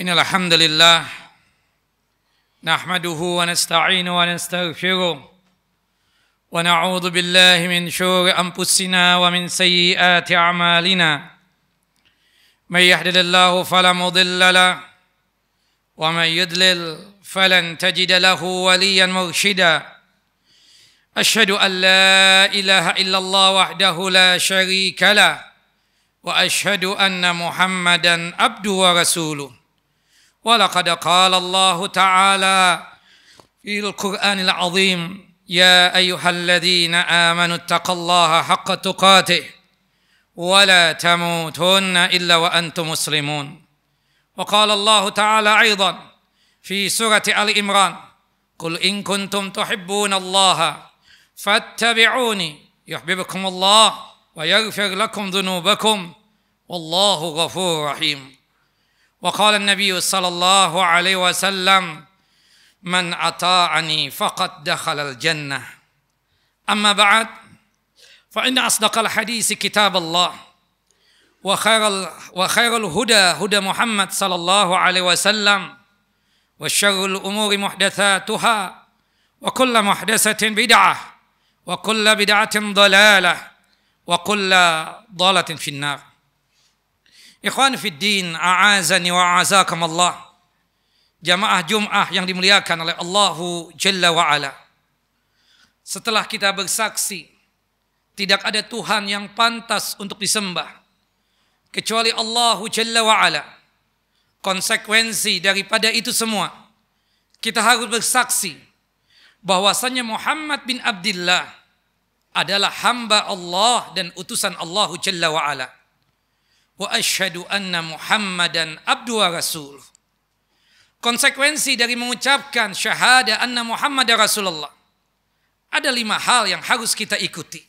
إن الحمد لله نحمده ونستعينه ونستغفره ونعوذ بالله من شرور أنفسنا ومن سيئات أعمالنا من يهدل الله فلا مضل له ومن يضلل فلن تجد له وليا مرشدا أشهد أن لا إله إلا الله وحده لا شريك له وأشهد أن محمدا عبده ورسوله ولقد قال الله تعالى في القرآن العظيم يا أيها الذين آمنوا اتقوا الله حق تقاته ولا تموتن إلا وأنتم مسلمون وقال الله تعالى أيضا في سورة آل عمران قل إن كنتم تحبون الله فاتبعوني يحببكم الله ويغفر لكم ذنوبكم والله غفور رحيم وقال النبي صلى الله عليه وسلم من أطاعني فقد دخل الجنة أما بعد فإن أصدق الحديث كتاب الله وخير وخير الهدى هدى محمد صلى الله عليه وسلم وشر الأمور محدثاتها وكل محدثة بدعة وكل بدعة ضلالة وكل ضالة في النار Ikhwan fiddin, a'azani wa a'azakum Allah. Jamaah Jum'ah yang dimuliakan oleh Allahu Jalla wa'ala. Setelah kita bersaksi, tidak ada Tuhan yang pantas untuk disembah. Kecuali Allahu Jalla wa'ala. Konsekuensi daripada itu semua, kita harus bersaksi bahwasanya Muhammad bin Abdullah adalah hamba Allah dan utusan Allahu Jalla wa'ala wa asyhadu anna Muhammadan abdu rasul. Konsekuensi dari mengucapkan syahada anna Muhammad Rasulullah. Ada lima hal yang harus kita ikuti.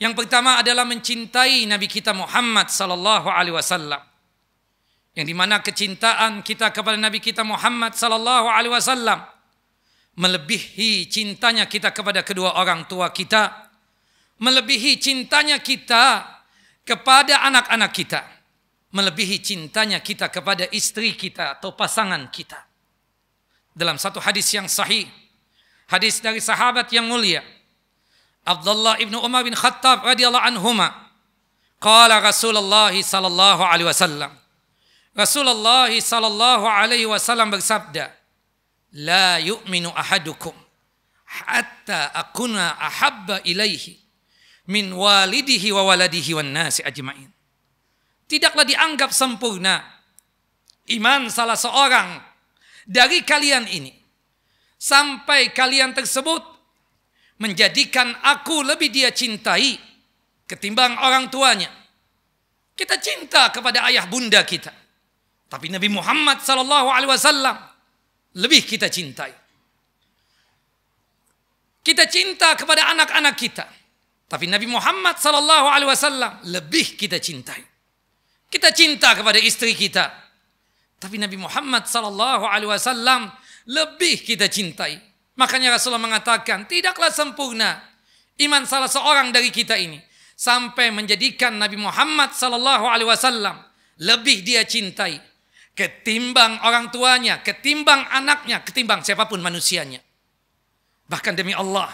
Yang pertama adalah mencintai Nabi kita Muhammad sallallahu alaihi wasallam. Yang dimana kecintaan kita kepada Nabi kita Muhammad sallallahu alaihi wasallam melebihi cintanya kita kepada kedua orang tua kita, melebihi cintanya kita kepada anak-anak kita melebihi cintanya kita kepada istri kita atau pasangan kita. Dalam satu hadis yang sahih, hadis dari sahabat yang mulia Abdullah ibnu Umar bin Khattab radhiyallahu anhuma qala Rasulullah sallallahu alaihi wasallam Rasulullah sallallahu alaihi wasallam bersabda la yu'minu ahadukum hatta akuna ahabba ilaihi min walidihi wa waladihi wan nasi ajmain. Tidaklah dianggap sempurna iman salah seorang dari kalian ini sampai kalian tersebut menjadikan aku lebih dia cintai ketimbang orang tuanya. Kita cinta kepada ayah bunda kita. Tapi Nabi Muhammad sallallahu alaihi wasallam lebih kita cintai. Kita cinta kepada anak-anak kita tapi Nabi Muhammad sallallahu alaihi wasallam lebih kita cintai. Kita cinta kepada istri kita. Tapi Nabi Muhammad sallallahu alaihi wasallam lebih kita cintai. Makanya Rasulullah mengatakan, tidaklah sempurna iman salah seorang dari kita ini sampai menjadikan Nabi Muhammad sallallahu alaihi wasallam lebih dia cintai ketimbang orang tuanya, ketimbang anaknya, ketimbang siapapun manusianya. Bahkan demi Allah,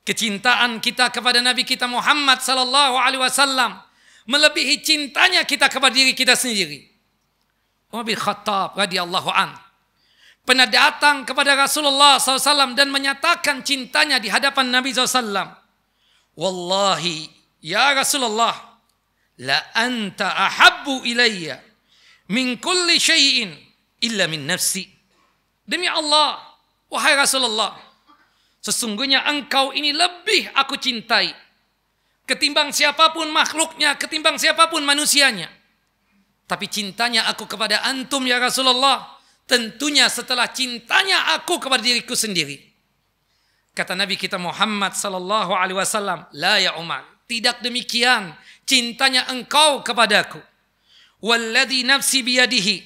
Kecintaan kita kepada Nabi kita Muhammad sallallahu alaihi wasallam melebihi cintanya kita kepada diri kita sendiri. Umar bin Khattab radhiyallahu an pernah datang kepada Rasulullah SAW dan menyatakan cintanya di hadapan Nabi SAW. Wallahi ya Rasulullah la anta ahabbu ilayya min kulli syai'in illa min nafsi. Demi Allah, wahai Rasulullah, Sesungguhnya engkau ini lebih aku cintai. Ketimbang siapapun makhluknya, ketimbang siapapun manusianya. Tapi cintanya aku kepada antum ya Rasulullah. Tentunya setelah cintanya aku kepada diriku sendiri. Kata Nabi kita Muhammad sallallahu alaihi wasallam, "La ya Umar, tidak demikian cintanya engkau kepadaku. Walladhi nafsi biyadihi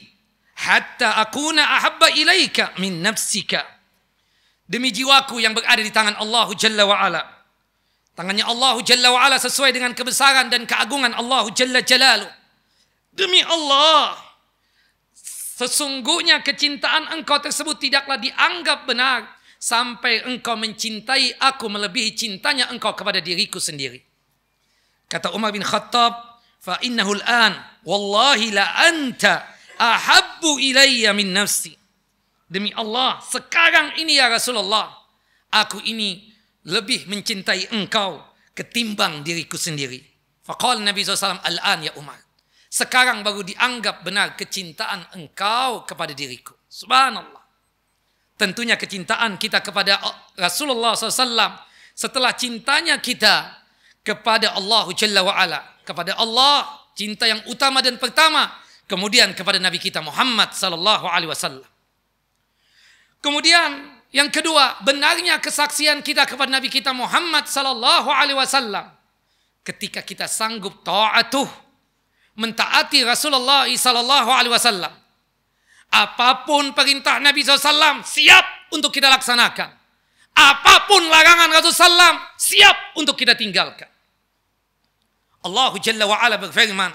hatta akuna ahabba ilaika min nafsika." Demi jiwaku yang berada di tangan Allah Jalla wa'ala. Tangannya Allah Jalla wa'ala sesuai dengan kebesaran dan keagungan Allah Jalla Jalalu. Demi Allah. Sesungguhnya kecintaan engkau tersebut tidaklah dianggap benar. Sampai engkau mencintai aku melebihi cintanya engkau kepada diriku sendiri. Kata Umar bin Khattab, fa an Wallahi la anta ahabbu ilayya min nafsi. Demi Allah, sekarang ini ya Rasulullah, aku ini lebih mencintai engkau ketimbang diriku sendiri. Faqal Nabi SAW, Al-an ya Umar. Sekarang baru dianggap benar kecintaan engkau kepada diriku. Subhanallah. Tentunya kecintaan kita kepada Rasulullah SAW setelah cintanya kita kepada Allah Jalla wa'ala. Kepada Allah, cinta yang utama dan pertama. Kemudian kepada Nabi kita Muhammad Sallallahu Alaihi Wasallam. Kemudian yang kedua, benarnya kesaksian kita kepada Nabi kita Muhammad sallallahu alaihi wasallam ketika kita sanggup taatuh mentaati Rasulullah sallallahu alaihi wasallam. Apapun perintah Nabi SAW siap untuk kita laksanakan. Apapun larangan Rasulullah SAW siap untuk kita tinggalkan. Allahu Jalla wa ala berfirman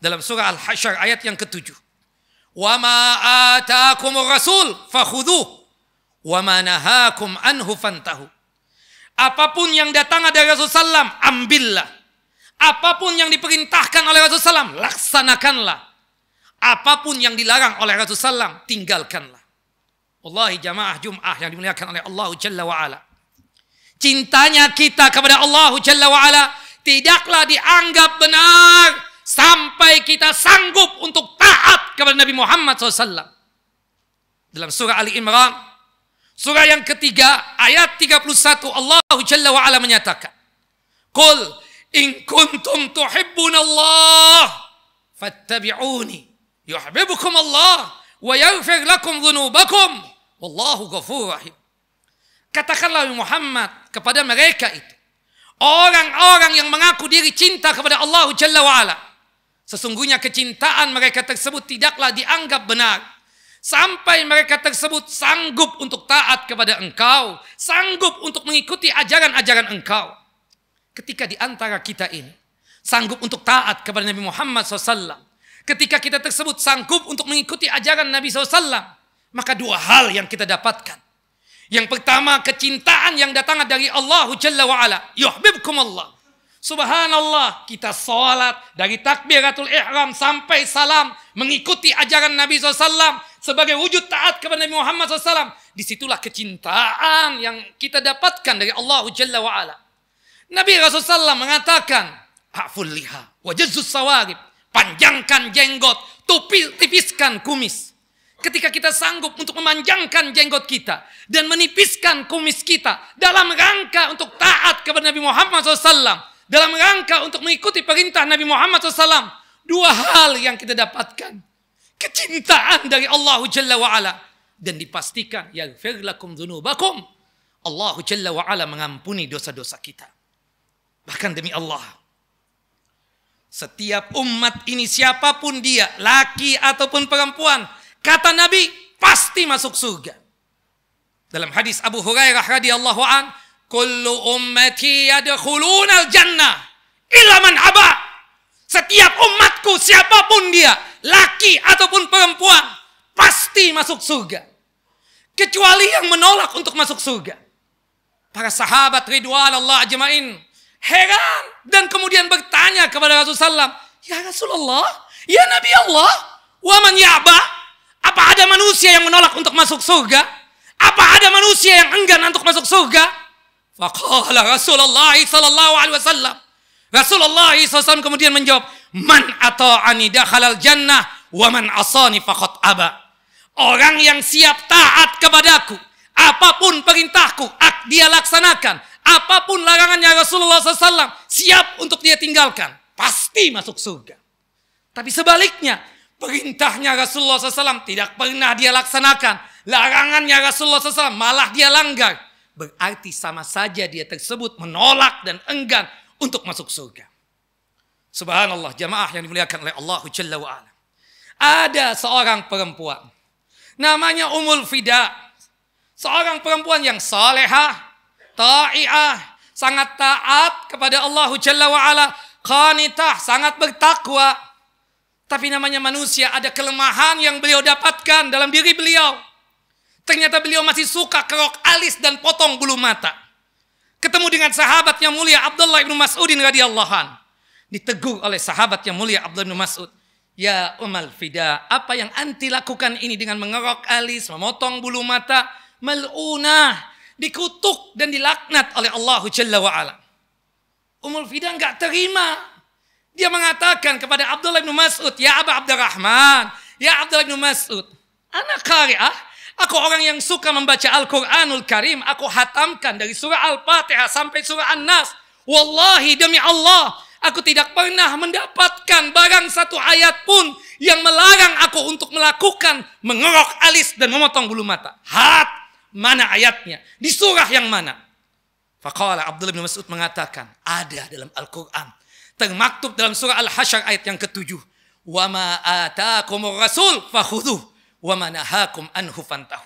dalam surah Al-Hasyr ayat yang ketujuh wa ma ataakumur rasul fakhudhuh wa ma nahakum Apapun yang datang dari Rasul Sallam, ambillah. Apapun yang diperintahkan oleh Rasul Sallam, laksanakanlah. Apapun yang dilarang oleh Rasul Sallam, tinggalkanlah. Wallahi jamaah Jum'ah yang dimuliakan oleh Allah Jalla wa'ala. Cintanya kita kepada Allah Jalla wa'ala tidaklah dianggap benar sampai kita sanggup untuk taat kepada Nabi Muhammad SAW. Dalam surah Ali Imran, surah yang ketiga, ayat 31, Allah Jalla wa'ala menyatakan, Qul in kuntum tuhibbun Allah, fattabi'uni, yuhibbukum Allah, wa yaghfir lakum dhunubakum, wallahu ghafur rahim. Katakanlah Muhammad kepada mereka itu, Orang-orang yang mengaku diri cinta kepada Allah Jalla wa'ala. Sesungguhnya kecintaan mereka tersebut tidaklah dianggap benar. Sampai mereka tersebut sanggup untuk taat kepada engkau. Sanggup untuk mengikuti ajaran-ajaran engkau. Ketika di antara kita ini sanggup untuk taat kepada Nabi Muhammad SAW. Ketika kita tersebut sanggup untuk mengikuti ajaran Nabi SAW. Maka dua hal yang kita dapatkan. Yang pertama kecintaan yang datang dari Allah Jalla wa'ala. Yuhbibkum Allah. Subhanallah, kita sholat dari takbiratul ihram sampai salam. Mengikuti ajaran Nabi SAW sebagai wujud taat kepada Nabi Muhammad SAW. Disitulah kecintaan yang kita dapatkan dari Allah Jalla wa'ala. Nabi Rasulullah SAW mengatakan, Ha'ful liha, wajazus sawarib, panjangkan jenggot, tupi, tipiskan kumis. Ketika kita sanggup untuk memanjangkan jenggot kita dan menipiskan kumis kita dalam rangka untuk taat kepada Nabi Muhammad SAW, dalam rangka untuk mengikuti perintah Nabi Muhammad SAW, dua hal yang kita dapatkan. Kecintaan dari Allah Jalla wa'ala. Dan dipastikan, yaghfir lakum dhunubakum. Allah Jalla wa'ala mengampuni dosa-dosa kita. Bahkan demi Allah. Setiap umat ini siapapun dia, laki ataupun perempuan, kata Nabi pasti masuk surga. Dalam hadis Abu Hurairah radhiyallahu an, Kullu ummati al jannah illa man aba. Setiap umatku siapapun dia, laki ataupun perempuan, pasti masuk surga. Kecuali yang menolak untuk masuk surga. Para sahabat Ridwan Allah ajmain heran dan kemudian bertanya kepada Rasulullah, "Ya Rasulullah, ya Nabi Allah, wa man ya'ba? Apa ada manusia yang menolak untuk masuk surga? Apa ada manusia yang enggan untuk masuk surga?" Faqala Rasulullah sallallahu alaihi wasallam. Rasulullah SAW kemudian menjawab, "Man ata'ani dakhalal jannah wa man asani faqad aba." Orang yang siap taat kepadaku, apapun perintahku, dia laksanakan. Apapun larangannya Rasulullah SAW, siap untuk dia tinggalkan. Pasti masuk surga. Tapi sebaliknya, perintahnya Rasulullah SAW tidak pernah dia laksanakan. Larangannya Rasulullah SAW malah dia langgar berarti sama saja dia tersebut menolak dan enggan untuk masuk surga. Subhanallah jamaah yang dimuliakan oleh Allah Jalla wa'ala. Ada seorang perempuan. Namanya Umul Fida. Seorang perempuan yang salehah, ta'iah, sangat taat kepada Allah Jalla wa'ala. Khanitah, sangat bertakwa. Tapi namanya manusia ada kelemahan yang beliau dapatkan dalam diri beliau. Ternyata beliau masih suka kerok alis dan potong bulu mata. Ketemu dengan sahabat yang mulia Abdullah bin Mas'udin radhiyallahu an. Ditegur oleh sahabat yang mulia Abdullah bin Mas'ud. Ya Umal Fida, apa yang anti lakukan ini dengan mengerok alis, memotong bulu mata, melunah, dikutuk dan dilaknat oleh Allah Jalla wa'ala. ala. Umul Fida nggak terima. Dia mengatakan kepada Abdullah bin Mas'ud, "Ya Aba Abdurrahman, ya Abdullah bin Mas'ud, anak kari'ah Aku orang yang suka membaca Al-Quranul Karim. Aku hatamkan dari surah Al-Fatihah sampai surah An-Nas. Wallahi demi Allah, aku tidak pernah mendapatkan barang satu ayat pun yang melarang aku untuk melakukan mengerok alis dan memotong bulu mata. Hat, mana ayatnya? Di surah yang mana? Faqala Abdul bin Mas'ud mengatakan, ada dalam Al-Quran. Termaktub dalam surah al hashar ayat yang ketujuh. Wa ma atakumur rasul fakhuduh wa manahakum anhu fantahu.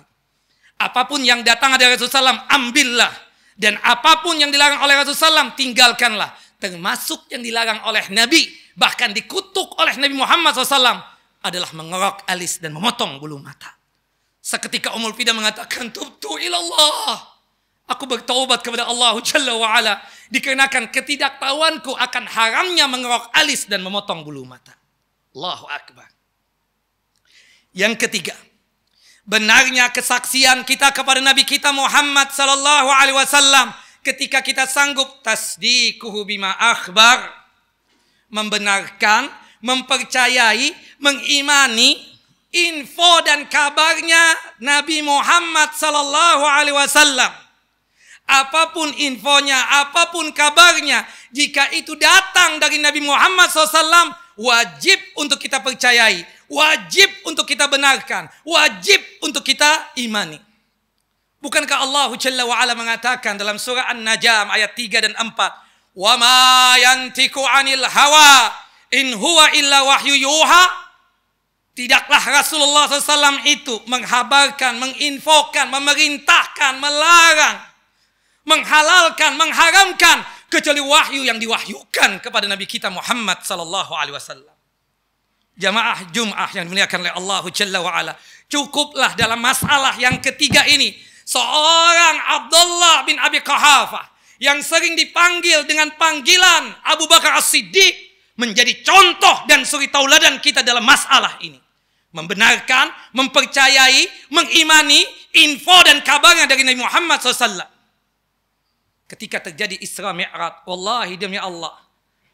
Apapun yang datang dari Rasulullah SAW, ambillah. Dan apapun yang dilarang oleh Rasulullah SAW, tinggalkanlah. Termasuk yang dilarang oleh Nabi, bahkan dikutuk oleh Nabi Muhammad SAW, adalah mengerok alis dan memotong bulu mata. Seketika Umul Fida mengatakan, Tubtu ilallah. Aku bertaubat kepada Allah Jalla wa'ala. Dikarenakan ketidaktahuanku akan haramnya mengerok alis dan memotong bulu mata. Allahu Akbar. Yang ketiga, benarnya kesaksian kita kepada Nabi kita Muhammad sallallahu alaihi wasallam ketika kita sanggup tasdiquhu bima akhbar membenarkan, mempercayai, mengimani info dan kabarnya Nabi Muhammad sallallahu alaihi wasallam. Apapun infonya, apapun kabarnya, jika itu datang dari Nabi Muhammad SAW, wajib untuk kita percayai wajib untuk kita benarkan, wajib untuk kita imani. Bukankah Allah Jalla wa'ala mengatakan dalam surah an najam ayat 3 dan 4, وَمَا يَنْتِكُ عَنِ 'anil hawa هُوَ إِلَّا illa wahyu Tidaklah Rasulullah SAW itu menghabarkan, menginfokan, memerintahkan, melarang, menghalalkan, mengharamkan kecuali wahyu yang diwahyukan kepada Nabi kita Muhammad sallallahu alaihi wasallam jamaah Jum'ah yang dimuliakan oleh Allah Jalla wa'ala. Cukuplah dalam masalah yang ketiga ini. Seorang Abdullah bin Abi Qahafah yang sering dipanggil dengan panggilan Abu Bakar As-Siddiq menjadi contoh dan suri tauladan kita dalam masalah ini. Membenarkan, mempercayai, mengimani info dan kabarnya dari Nabi Muhammad SAW. Ketika terjadi Isra Mi'raj, wallahi demi Allah,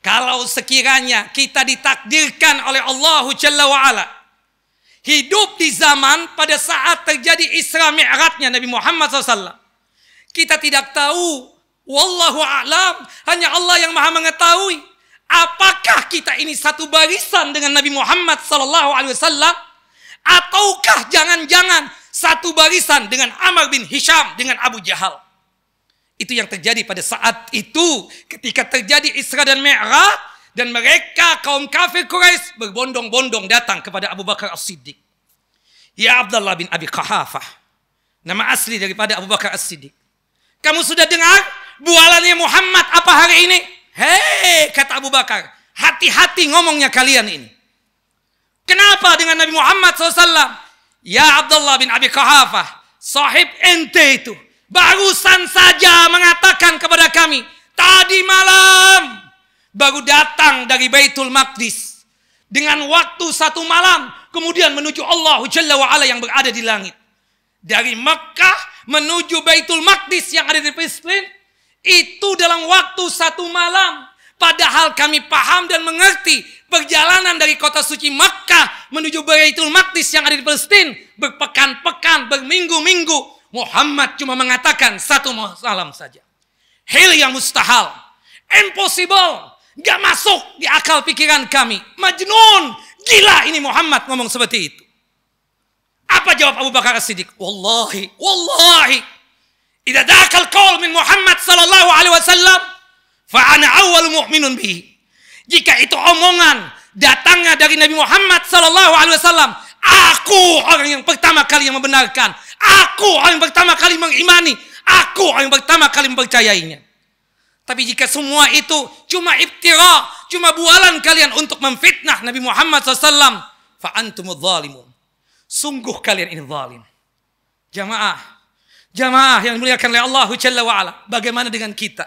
kalau sekiranya kita ditakdirkan oleh Allah Jalla wa'ala. Hidup di zaman pada saat terjadi Isra Mi'rajnya Nabi Muhammad SAW. Kita tidak tahu. Wallahu a'lam. Hanya Allah yang maha mengetahui. Apakah kita ini satu barisan dengan Nabi Muhammad SAW? Ataukah jangan-jangan satu barisan dengan Amr bin Hisham dengan Abu Jahal? Itu yang terjadi pada saat itu ketika terjadi Isra dan Mi'raj dan mereka kaum kafir Quraisy berbondong-bondong datang kepada Abu Bakar As-Siddiq. Ya Abdullah bin Abi Qahafah. Nama asli daripada Abu Bakar As-Siddiq. Kamu sudah dengar bualannya Muhammad apa hari ini? Hei, kata Abu Bakar. Hati-hati ngomongnya kalian ini. Kenapa dengan Nabi Muhammad SAW? Ya Abdullah bin Abi Qahafah. Sahib ente itu barusan saja mengatakan kepada kami, tadi malam baru datang dari Baitul Maqdis dengan waktu satu malam kemudian menuju Allah Jalla wa ala yang berada di langit. Dari Mekah menuju Baitul Maqdis yang ada di Palestina itu dalam waktu satu malam. Padahal kami paham dan mengerti perjalanan dari kota suci Mekah menuju Baitul Maqdis yang ada di Palestina berpekan-pekan, berminggu-minggu, Muhammad cuma mengatakan satu salam saja. Hil yang mustahil, Impossible. Gak masuk di akal pikiran kami. Majnun. Gila ini Muhammad ngomong seperti itu. Apa jawab Abu Bakar As-Siddiq? Wallahi, wallahi. Idza dakal qaul min Muhammad sallallahu alaihi wasallam fa ana awal mu'minun bihi. Jika itu omongan datangnya dari Nabi Muhammad sallallahu alaihi wasallam, aku orang yang pertama kali yang membenarkan. Aku orang yang pertama kali mengimani. Aku orang yang pertama kali mempercayainya. Tapi jika semua itu cuma ibtira, cuma bualan kalian untuk memfitnah Nabi Muhammad SAW, fa'antumul zalimun. Sungguh kalian ini zalim. Jamaah, jamaah yang dimuliakan oleh Allah Jalla wa'ala. Bagaimana dengan kita?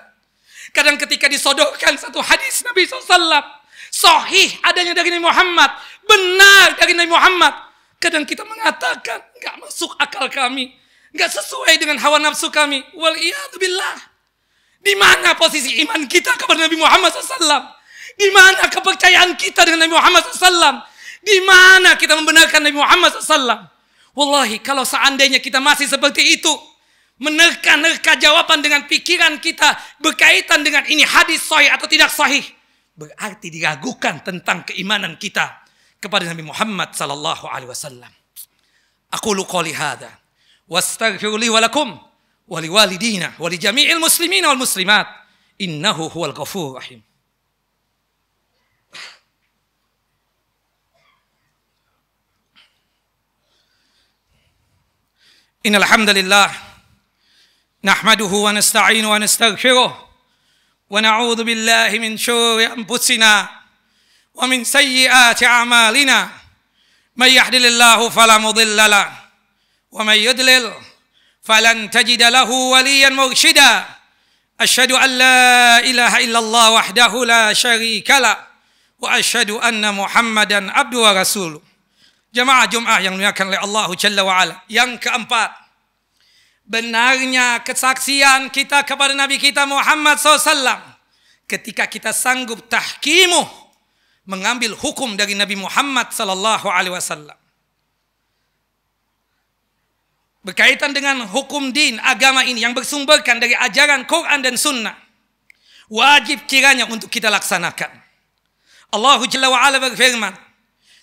Kadang ketika disodorkan satu hadis Nabi SAW, sohih adanya dari Nabi Muhammad, benar dari Nabi Muhammad, Kadang kita mengatakan, nggak masuk akal kami. nggak sesuai dengan hawa nafsu kami. Wal billah. Di mana posisi iman kita kepada Nabi Muhammad SAW? Di mana kepercayaan kita dengan Nabi Muhammad SAW? Di mana kita membenarkan Nabi Muhammad SAW? Wallahi, kalau seandainya kita masih seperti itu, menerka-nerka jawaban dengan pikiran kita berkaitan dengan ini hadis sahih atau tidak sahih, berarti diragukan tentang keimanan kita. kepada Nabi Muhammad sallallahu alaihi wasallam. Aqulu qali hadza wastaghfiru li wa lakum wa li walidina wa li jami'il muslimina wal muslimat innahu huwal ghafur rahim. إن الحمد لله نحمده ونستعين ونستغفره ونعوذ بالله من شرور أنفسنا wa min sayyiati a'malina may yahdihillahu fala mudilla la wa may yudlil falan tajid lahu waliyan mursyida asyhadu an la ilaha illallah wahdahu la syarika la wa asyhadu anna muhammadan yang dimuliakan oleh Allah Jalla wa ala. Yang keempat, benarnya kesaksian kita kepada Nabi kita Muhammad SAW ketika kita sanggup tahkimuh mengambil hukum dari Nabi Muhammad sallallahu alaihi wasallam. Berkaitan dengan hukum din agama ini yang bersumberkan dari ajaran Quran dan Sunnah, wajib kiranya untuk kita laksanakan. Allahu Jalla wa ala berfirman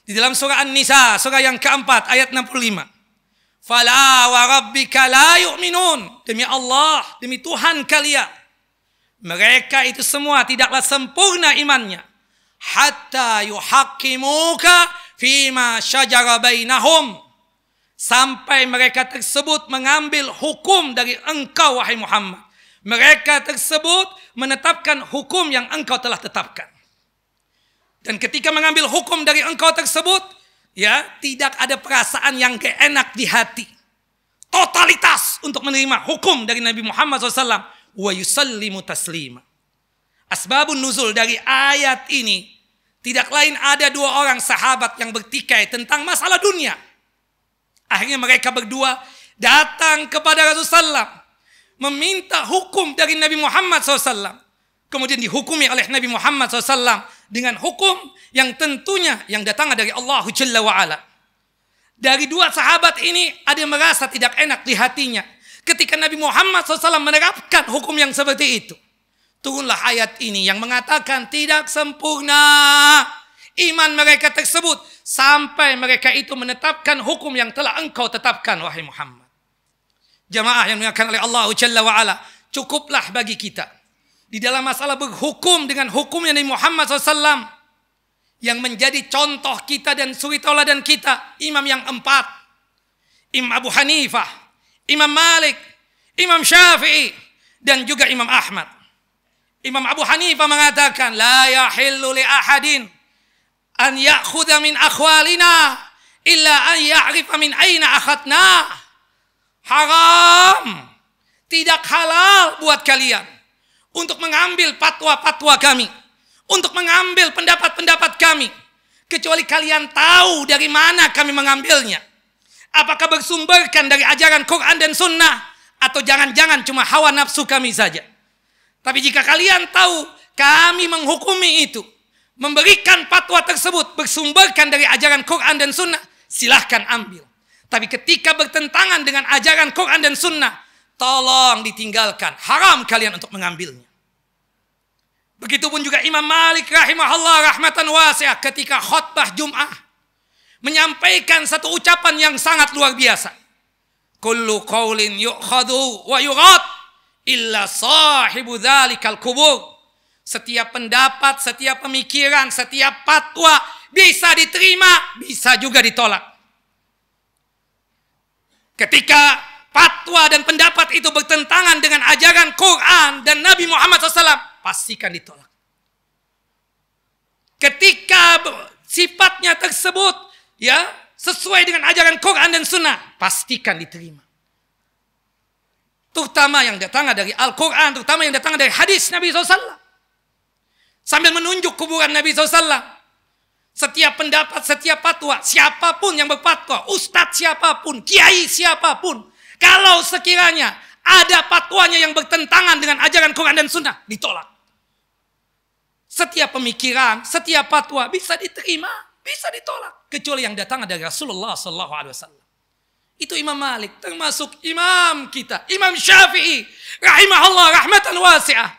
di dalam surah An-Nisa, surah yang keempat ayat 65. Fala wa rabbika la yu'minun. Demi Allah, demi Tuhan kalian. Mereka itu semua tidaklah sempurna imannya hatta yuhakimuka fima syajara bainahum sampai mereka tersebut mengambil hukum dari engkau wahai Muhammad mereka tersebut menetapkan hukum yang engkau telah tetapkan dan ketika mengambil hukum dari engkau tersebut ya tidak ada perasaan yang keenak di hati totalitas untuk menerima hukum dari Nabi Muhammad SAW wa yusallimu taslima asbabun nuzul dari ayat ini tidak lain ada dua orang sahabat yang bertikai tentang masalah dunia. Akhirnya mereka berdua datang kepada Rasulullah SAW. Meminta hukum dari Nabi Muhammad SAW. Kemudian dihukumi oleh Nabi Muhammad SAW. Dengan hukum yang tentunya yang datang dari Allah Jalla wa'ala. Dari dua sahabat ini ada yang merasa tidak enak di hatinya. Ketika Nabi Muhammad SAW menerapkan hukum yang seperti itu turunlah ayat ini yang mengatakan tidak sempurna iman mereka tersebut sampai mereka itu menetapkan hukum yang telah engkau tetapkan wahai Muhammad. Jamaah yang dimuliakan oleh Allah Jalla wa ala, cukuplah bagi kita di dalam masalah berhukum dengan hukum yang Nabi Muhammad SAW yang menjadi contoh kita dan suri dan kita imam yang empat Imam Abu Hanifah Imam Malik Imam Syafi'i dan juga Imam Ahmad Imam Abu Hanifah mengatakan, La yahillu li ahadin an ya'khudha min akhwalina illa an ya'rifa min aina akhadna. Haram. Tidak halal buat kalian untuk mengambil patwa-patwa kami, untuk mengambil pendapat-pendapat kami, kecuali kalian tahu dari mana kami mengambilnya. Apakah bersumberkan dari ajaran Quran dan Sunnah, atau jangan-jangan cuma hawa nafsu kami saja. Tapi jika kalian tahu kami menghukumi itu, memberikan fatwa tersebut bersumberkan dari ajaran Quran dan Sunnah, silahkan ambil. Tapi ketika bertentangan dengan ajaran Quran dan Sunnah, tolong ditinggalkan. Haram kalian untuk mengambilnya. Begitupun juga Imam Malik rahimahullah rahmatan wasiah ketika khutbah Jum'ah menyampaikan satu ucapan yang sangat luar biasa. Kullu qawlin yu'khadu wa yughat illa sahibu dzalikal kubur. Setiap pendapat, setiap pemikiran, setiap fatwa bisa diterima, bisa juga ditolak. Ketika fatwa dan pendapat itu bertentangan dengan ajaran Quran dan Nabi Muhammad SAW, pastikan ditolak. Ketika sifatnya tersebut ya sesuai dengan ajaran Quran dan Sunnah, pastikan diterima terutama yang datang dari Al-Quran, terutama yang datang dari hadis Nabi SAW. Sambil menunjuk kuburan Nabi SAW. Setiap pendapat, setiap fatwa, siapapun yang berfatwa, ustadz siapapun, kiai siapapun, kalau sekiranya ada fatwanya yang bertentangan dengan ajaran Quran dan Sunnah, ditolak. Setiap pemikiran, setiap fatwa bisa diterima, bisa ditolak, kecuali yang datang dari Rasulullah SAW. Itu Imam Malik, termasuk imam kita, Imam Syafi'i, rahimahullah rahmatan wasi'ah.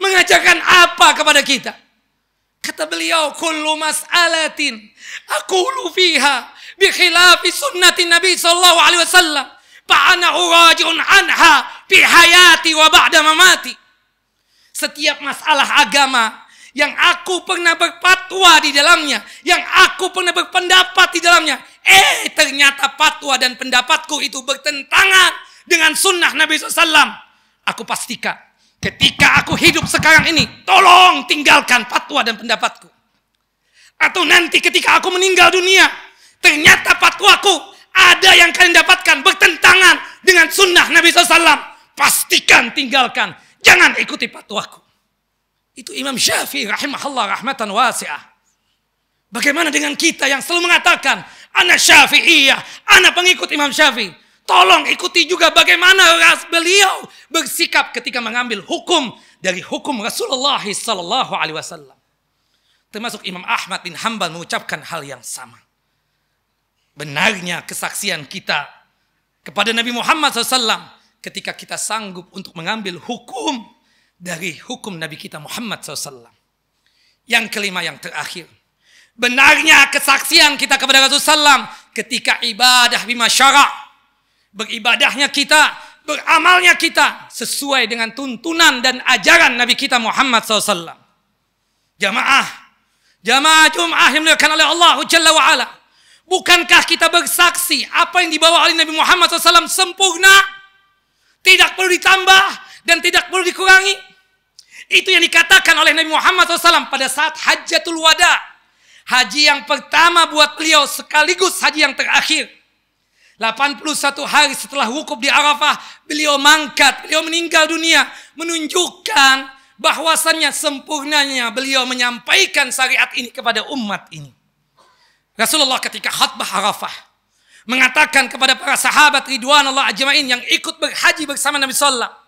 Mengajarkan apa kepada kita? Kata beliau, kullu mas'alatin aqulu fiha bi khilafi sunnati Nabi sallallahu alaihi wasallam fa ana anha fi hayati wa ba'da mamati. Setiap masalah agama yang aku pernah berpatwa di dalamnya, yang aku pernah berpendapat di dalamnya, Eh ternyata fatwa dan pendapatku itu bertentangan dengan sunnah Nabi SAW. Aku pastikan ketika aku hidup sekarang ini tolong tinggalkan fatwa dan pendapatku. Atau nanti ketika aku meninggal dunia ternyata fatwaku ada yang kalian dapatkan bertentangan dengan sunnah Nabi SAW. Pastikan tinggalkan. Jangan ikuti fatwaku. Itu Imam Syafi'i rahimahullah rahmatan wasi'ah. Bagaimana dengan kita yang selalu mengatakan Anak syafi'iyah. Anak pengikut Imam Syafi'i. Tolong ikuti juga bagaimana ras beliau bersikap ketika mengambil hukum dari hukum Rasulullah Sallallahu Alaihi Wasallam. Termasuk Imam Ahmad bin Hambal mengucapkan hal yang sama. Benarnya kesaksian kita kepada Nabi Muhammad SAW ketika kita sanggup untuk mengambil hukum dari hukum Nabi kita Muhammad SAW. Yang kelima yang terakhir, benarnya kesaksian kita kepada Rasulullah SAW ketika ibadah di masyarakat, beribadahnya kita beramalnya kita sesuai dengan tuntunan dan ajaran Nabi kita Muhammad SAW jamaah jamaah jum'ah yang dilakukan oleh Allah Jalla wa'ala bukankah kita bersaksi apa yang dibawa oleh Nabi Muhammad SAW sempurna tidak perlu ditambah dan tidak perlu dikurangi itu yang dikatakan oleh Nabi Muhammad SAW pada saat hajatul wada Haji yang pertama buat beliau sekaligus haji yang terakhir. 81 hari setelah wukuf di Arafah, beliau mangkat, beliau meninggal dunia, menunjukkan bahwasannya sempurnanya beliau menyampaikan syariat ini kepada umat ini. Rasulullah ketika khutbah Arafah mengatakan kepada para sahabat Ridwan Allah ajmain yang ikut berhaji bersama Nabi Sallallahu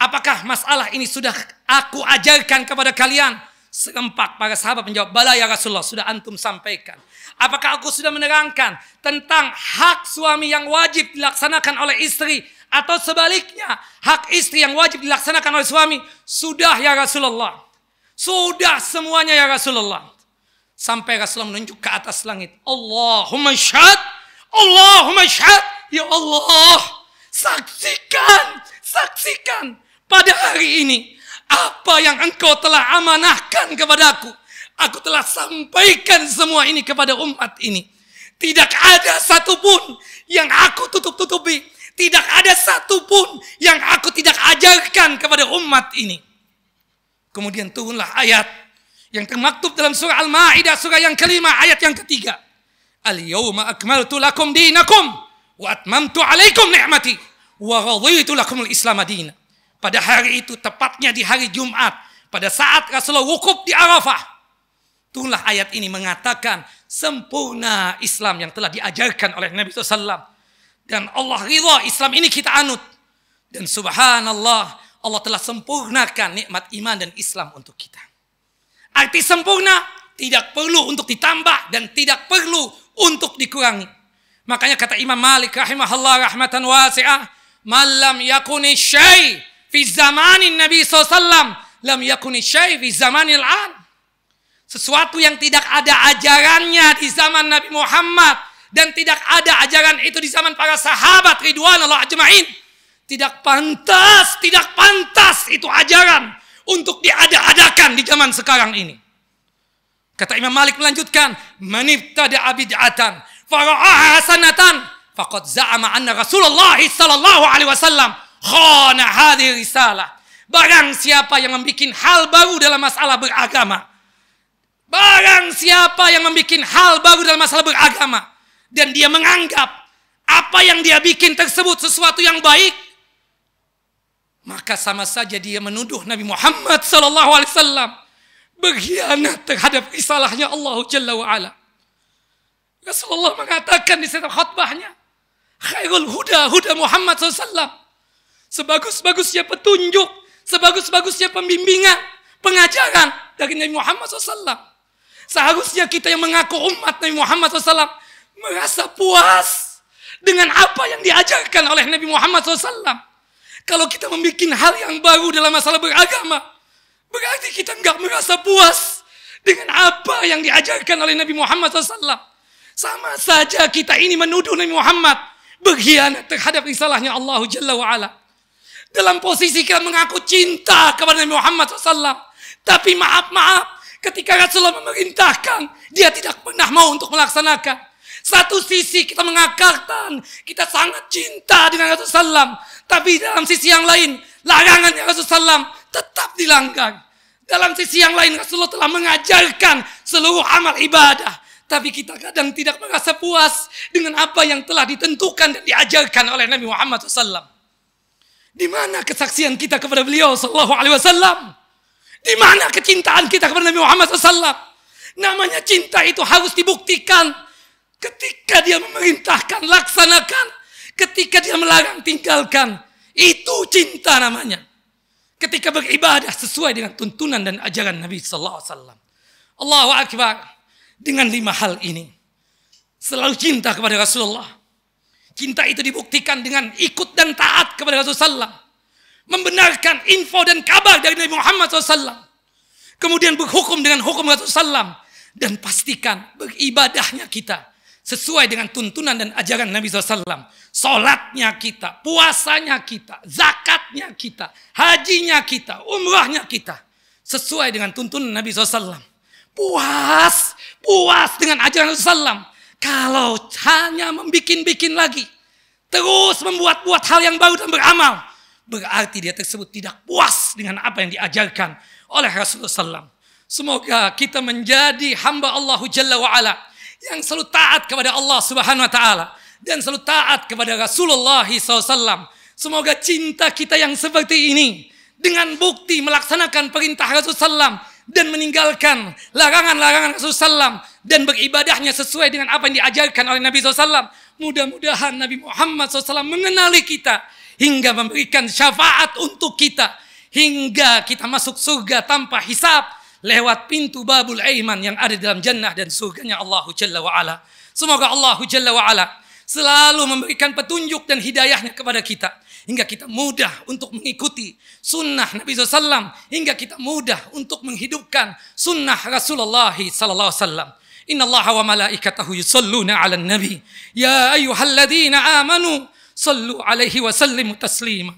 Apakah masalah ini sudah aku ajarkan kepada kalian? Seempat para sahabat menjawab, bala ya Rasulullah sudah antum sampaikan. Apakah aku sudah menerangkan tentang hak suami yang wajib dilaksanakan oleh istri atau sebaliknya hak istri yang wajib dilaksanakan oleh suami? Sudah ya Rasulullah. Sudah semuanya ya Rasulullah. Sampai Rasulullah menunjuk ke atas langit. Allahumma syad, Allahumma syad, ya Allah. Saksikan, saksikan pada hari ini apa yang engkau telah amanahkan kepadaku. Aku telah sampaikan semua ini kepada umat ini. Tidak ada satupun yang aku tutup-tutupi. Tidak ada satupun yang aku tidak ajarkan kepada umat ini. Kemudian turunlah ayat yang termaktub dalam surah Al-Ma'idah, surah yang kelima, ayat yang ketiga. Al-yawma akmaltu lakum dinakum wa atmamtu alaikum ni'mati wa raditu lakum al-islam pada hari itu tepatnya di hari Jumat, pada saat Rasulullah wukuf di Arafah. Itulah ayat ini mengatakan sempurna Islam yang telah diajarkan oleh Nabi SAW. Dan Allah ridha Islam ini kita anut. Dan subhanallah Allah telah sempurnakan nikmat iman dan Islam untuk kita. Arti sempurna tidak perlu untuk ditambah dan tidak perlu untuk dikurangi. Makanya kata Imam Malik rahimahullah rahmatan wasi'ah. Malam yakuni syaih Fi zamanin Nabi SAW. Lam yakuni syai fi zamanil an. Sesuatu yang tidak ada ajarannya di zaman Nabi Muhammad. Dan tidak ada ajaran itu di zaman para sahabat Ridwan Allah Ajma'in. Tidak pantas, tidak pantas itu ajaran untuk diada-adakan di zaman sekarang ini. Kata Imam Malik melanjutkan, maniftada abid'atan fara'aha hasanatan faqad za'ama anna Rasulullah sallallahu alaihi wasallam khana hadir risalah. Barang siapa yang membuat hal baru dalam masalah beragama. Barang siapa yang membuat hal baru dalam masalah beragama. Dan dia menganggap apa yang dia bikin tersebut sesuatu yang baik. Maka sama saja dia menuduh Nabi Muhammad SAW berkhianat terhadap risalahnya Allah Jalla wa'ala. Rasulullah mengatakan di setiap khutbahnya, Khairul huda huda Muhammad SAW. Sebagus-bagusnya petunjuk, sebagus-bagusnya pembimbingan, pengajaran dari Nabi Muhammad SAW. Seharusnya kita yang mengaku umat Nabi Muhammad SAW merasa puas dengan apa yang diajarkan oleh Nabi Muhammad SAW. Kalau kita membuat hal yang baru dalam masalah beragama, berarti kita nggak merasa puas dengan apa yang diajarkan oleh Nabi Muhammad SAW. Sama saja kita ini menuduh Nabi Muhammad berkhianat terhadap risalahnya Allah Jalla wa'ala. Dalam posisi kita mengaku cinta kepada Nabi Muhammad SAW. Tapi maaf-maaf, ketika Rasulullah memerintahkan, dia tidak pernah mau untuk melaksanakan. Satu sisi kita mengakarkan, kita sangat cinta dengan Rasulullah SAW. Tapi dalam sisi yang lain, larangan Rasulullah SAW tetap dilanggar. Dalam sisi yang lain Rasulullah telah mengajarkan seluruh amal ibadah. Tapi kita kadang tidak merasa puas dengan apa yang telah ditentukan dan diajarkan oleh Nabi Muhammad SAW. Di mana kesaksian kita kepada beliau sallallahu alaihi wasallam? Di mana kecintaan kita kepada Nabi Muhammad sallallahu Namanya cinta itu harus dibuktikan. Ketika dia memerintahkan, laksanakan. Ketika dia melarang, tinggalkan. Itu cinta namanya. Ketika beribadah sesuai dengan tuntunan dan ajaran Nabi sallallahu alaihi wasallam. Allahu akbar. Dengan lima hal ini selalu cinta kepada Rasulullah, Cinta itu dibuktikan dengan ikut dan taat kepada Rasulullah SAW. Membenarkan info dan kabar dari Nabi Muhammad SAW. Kemudian berhukum dengan hukum Rasulullah SAW. Dan pastikan beribadahnya kita sesuai dengan tuntunan dan ajaran Nabi SAW. Solatnya kita, puasanya kita, zakatnya kita, hajinya kita, umrahnya kita. Sesuai dengan tuntunan Nabi SAW. Puas, puas dengan ajaran Rasulullah SAW kalau hanya membikin-bikin lagi, terus membuat-buat hal yang baru dan beramal, berarti dia tersebut tidak puas dengan apa yang diajarkan oleh Rasulullah SAW. Semoga kita menjadi hamba Allah Jalla wa'ala yang selalu taat kepada Allah Subhanahu wa taala dan selalu taat kepada Rasulullah SAW. Semoga cinta kita yang seperti ini dengan bukti melaksanakan perintah Rasulullah SAW dan meninggalkan larangan-larangan Rasulullah SAW dan beribadahnya sesuai dengan apa yang diajarkan oleh Nabi SAW. Mudah-mudahan Nabi Muhammad SAW mengenali kita hingga memberikan syafaat untuk kita hingga kita masuk surga tanpa hisap lewat pintu babul aiman yang ada dalam jannah dan surganya Allahu Jalla wa Semoga Allahu Jalla wa selalu memberikan petunjuk dan hidayahnya kepada kita hingga kita mudah untuk mengikuti sunnah Nabi SAW hingga kita mudah untuk menghidupkan sunnah Rasulullah SAW. إن الله وملائكته يصلون على النبي يا أيها الذين آمنوا صلوا عليه وسلموا تسليما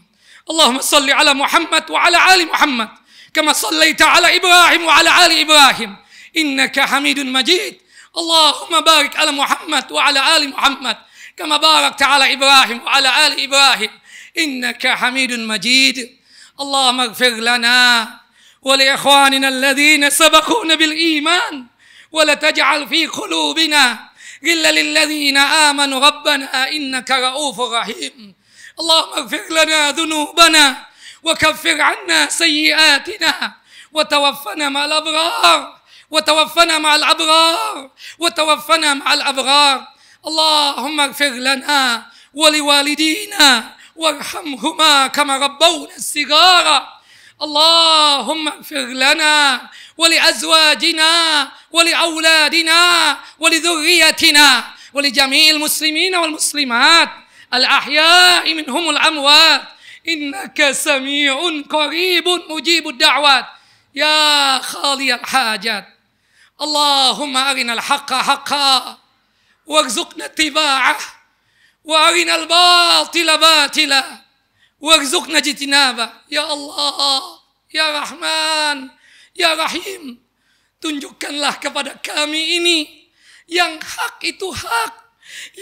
اللهم صل على محمد وعلى آل محمد كما صليت على إبراهيم وعلى آل إبراهيم إنك حميد مجيد اللهم بارك على محمد وعلى آل محمد كما باركت على إبراهيم وعلى آل إبراهيم إنك حميد مجيد اللهم اغفر لنا ولإخواننا الذين سبقونا بالإيمان ولا تجعل في قلوبنا غلا للذين آمنوا ربنا إنك رؤوف رحيم اللهم اغفر لنا ذنوبنا وكفر عنا سيئاتنا وتوفنا مع الأبرار وتوفنا مع الأبرار وتوفنا مع الأبرار اللهم اغفر لنا ولوالدينا وارحمهما كما ربونا الصغار اللهم اغفر لنا ولأزواجنا ولأولادنا ولذريتنا ولجميع المسلمين والمسلمات الأحياء منهم الأموات إنك سميع قريب مجيب الدعوات يا خالي الحاجات اللهم أرنا الحق حقا وارزقنا اتباعه وأرنا الباطل باطلا وارزقنا اجتنابه يا الله يا رحمن Ya Rahim, tunjukkanlah kepada kami ini yang hak itu hak,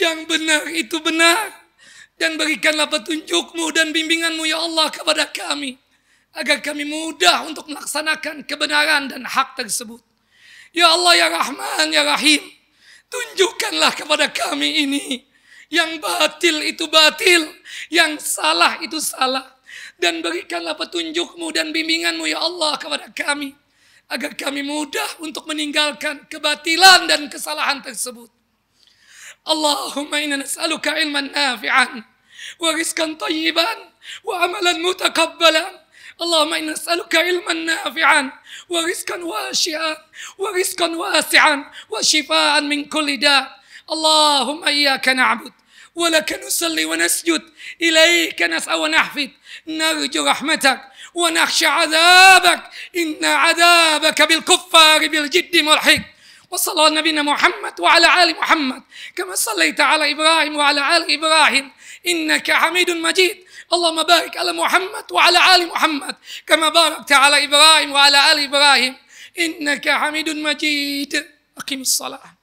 yang benar itu benar. Dan berikanlah petunjukmu dan bimbinganmu ya Allah kepada kami. Agar kami mudah untuk melaksanakan kebenaran dan hak tersebut. Ya Allah, ya Rahman, ya Rahim. Tunjukkanlah kepada kami ini. Yang batil itu batil. Yang salah itu salah. Dan berikanlah petunjukmu dan bimbinganmu ya Allah kepada kami agar kami mudah untuk meninggalkan kebatilan dan kesalahan tersebut. Allahumma inna nas'aluka ilman nafi'an wa rizqan tayyiban wa amalan mutakabbalan. Allahumma inna nas'aluka ilman nafi'an wa rizqan wasi'an wa rizqan wasi'an wa shifaan min kulli da. Allahumma iyyaka na'bud ولك نصلي ونسجد إليك نسعى ونحفد نرجو رحمتك ونخشى عذابك إن عذابك بالكفار بالجد ملحق وصلى على نبينا محمد وعلى آل محمد كما صليت على إبراهيم وعلى آل إبراهيم إنك حميد مجيد اللهم بارك على محمد وعلى آل محمد كما باركت على إبراهيم وعلى آل إبراهيم إنك حميد مجيد أقم الصلاة